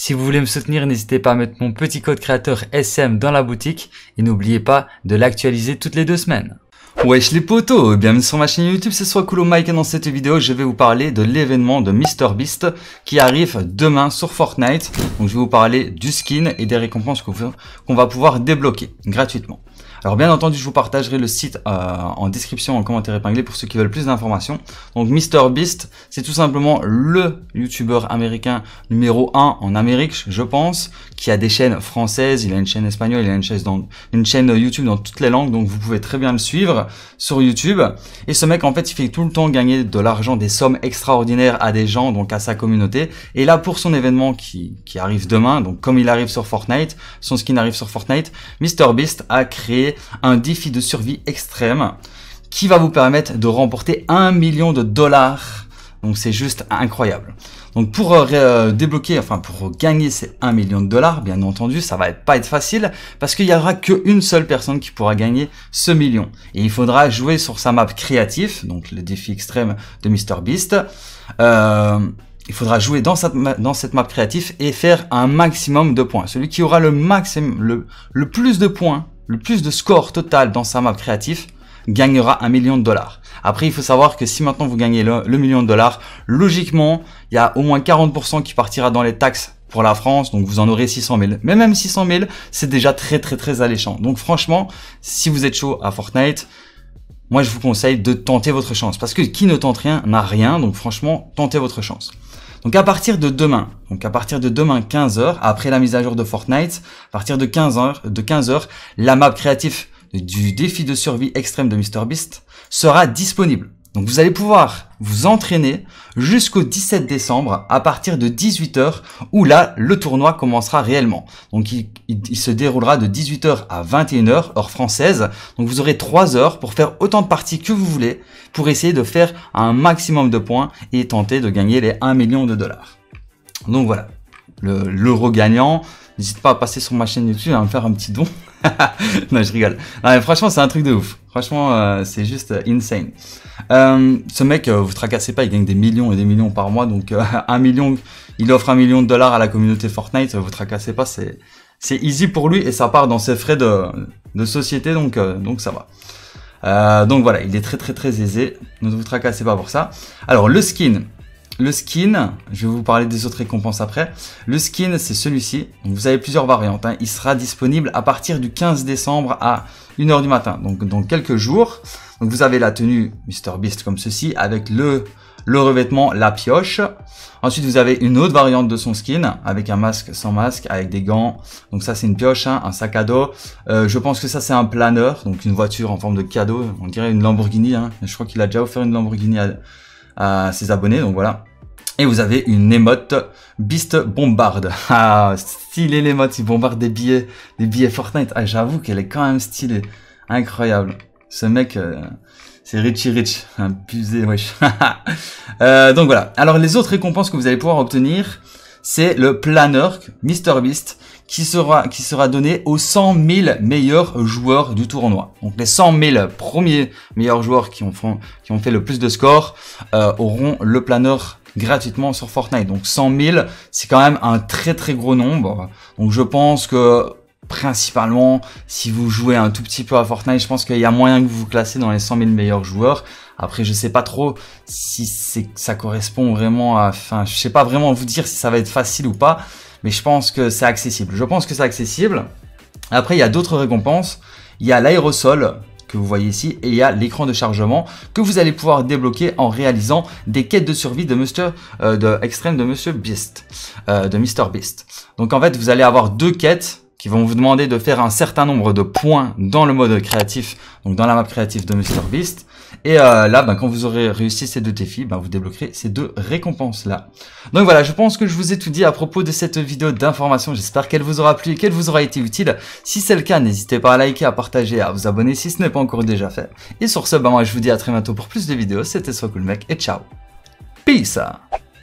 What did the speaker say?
Si vous voulez me soutenir, n'hésitez pas à mettre mon petit code créateur SM dans la boutique et n'oubliez pas de l'actualiser toutes les deux semaines. Wesh les potos, bienvenue sur ma chaîne YouTube, c'est soit cool Mike et dans cette vidéo je vais vous parler de l'événement de MrBeast qui arrive demain sur Fortnite. Donc je vais vous parler du skin et des récompenses qu'on va pouvoir débloquer gratuitement. Alors bien entendu je vous partagerai le site euh, en description, en commentaire épinglé pour ceux qui veulent plus d'informations. Donc MrBeast c'est tout simplement le youtubeur américain numéro 1 en Amérique je pense, qui a des chaînes françaises, il a une chaîne espagnole, il a une chaîne, dans, une chaîne YouTube dans toutes les langues donc vous pouvez très bien le suivre sur YouTube. Et ce mec, en fait, il fait tout le temps gagner de l'argent, des sommes extraordinaires à des gens, donc à sa communauté. Et là, pour son événement qui, arrive demain, donc comme il arrive sur Fortnite, son skin arrive sur Fortnite, beast a créé un défi de survie extrême qui va vous permettre de remporter un million de dollars. Donc c'est juste incroyable. Donc pour euh, euh, débloquer, enfin pour gagner ces 1 million de dollars, bien entendu, ça va pas être facile parce qu'il y aura qu'une seule personne qui pourra gagner ce million. Et il faudra jouer sur sa map créative, donc le défi extrême de MrBeast. Euh, il faudra jouer dans cette, map créative et faire un maximum de points. Celui qui aura le maximum, plus de points, le plus de score total dans sa map créative gagnera un million de dollars. Après, il faut savoir que si maintenant vous gagnez le, million de dollars, logiquement, il y a au moins 40% qui partira dans les taxes pour la France, donc vous en aurez 600 000. Mais même 600 000, c'est déjà très très très alléchant. Donc franchement, si vous êtes chaud à Fortnite, moi je vous conseille de tenter votre chance. Parce que qui ne tente rien n'a rien, donc franchement, tentez votre chance. Donc à partir de demain, donc à partir de demain 15 heures après la mise à jour de Fortnite, à partir de 15h, de 15h la map créative du défi de survie extrême de Beast sera disponible. Donc vous allez pouvoir vous entraîner jusqu'au 17 décembre à partir de 18h où là le tournoi commencera réellement. Donc il, se déroulera de 18h à 21h heure française. Donc vous aurez 3 heures pour faire autant de parties que vous voulez pour essayer de faire un maximum de points et tenter de gagner les 1 million de dollars. Donc voilà, l'euro gagnant, N'hésite pas à passer sur ma chaîne YouTube et à me faire un petit don. non, je rigole. franchement, c'est un truc de ouf. Franchement, euh, c'est juste euh, insane. Euh, ce mec, ne vous tracassez pas, il gagne des millions et des millions par mois. Donc, un million, il offre un million de dollars à la communauté Fortnite. Vous tracassez pas, c'est easy pour lui et ça part dans ses frais de, société. Donc, donc ça va. donc voilà, il est très très très aisé, ne vous tracassez pas pour ça. Alors le skin, le skin, je vais vous parler des autres récompenses après. Le skin, c'est celui-ci. Vous avez plusieurs variantes. Hein. Il sera disponible à partir du 15 décembre à 1h du matin, donc dans quelques jours. Donc vous avez la tenue Mr Beast comme ceci, avec le, le revêtement, la pioche. Ensuite, vous avez une autre variante de son skin, avec un masque sans masque, avec des gants. Donc ça, c'est une pioche, hein, un sac à dos. Euh, je pense que ça, c'est un planeur, donc une voiture en forme de cadeau. On dirait une Lamborghini. Hein. Je crois qu'il a déjà offert une Lamborghini à ses abonnés, donc voilà. Et vous avez une émote Beast Bombarde. Ah, stylé l'émote, il bombarde des billets, des billets Fortnite. Ah, j'avoue qu'elle est quand même stylée. Incroyable. Ce mec, euh, c'est Richie Rich. Un pusé, wesh. Euh, donc voilà. Alors les autres récompenses que vous allez pouvoir obtenir, c'est le planeur MrBeast qui sera, qui sera donné aux 100 000 meilleurs joueurs du tournoi. Donc les 100 000 premiers meilleurs joueurs qui ont, qui ont fait le plus de scores euh, auront le planeur gratuitement sur Fortnite. Donc 100 000, c'est quand même un très très gros nombre. Donc je pense que principalement, si vous jouez un tout petit peu à Fortnite, je pense qu'il y a moyen que vous vous classez dans les 100 000 meilleurs joueurs. Après, je sais pas trop si ça correspond vraiment à... Enfin, je sais pas vraiment vous dire si ça va être facile ou pas, mais je pense que c'est accessible. Je pense que c'est accessible. Après, il y a d'autres récompenses. Il y a l'aérosol que vous voyez ici et il y a l'écran de chargement que vous allez pouvoir débloquer en réalisant des quêtes de survie de Mr. Euh, de Extreme de Monsieur Beast, euh, de Mr Beast. Donc en fait, vous allez avoir deux quêtes qui vont vous demander de faire un certain nombre de points dans le mode créatif, donc dans la map créative de MrBeast. Et euh, là, ben, quand vous aurez réussi ces deux défis, ben, vous débloquerez ces deux récompenses-là. Donc voilà, je pense que je vous ai tout dit à propos de cette vidéo d'information. J'espère qu'elle vous aura plu et qu'elle vous aura été utile. Si c'est le cas, n'hésitez pas à liker, à partager, à vous abonner si ce n'est pas encore déjà fait. Et sur ce, ben, moi, je vous dis à très bientôt pour plus de vidéos. C'était Soit Cool Mec et ciao Peace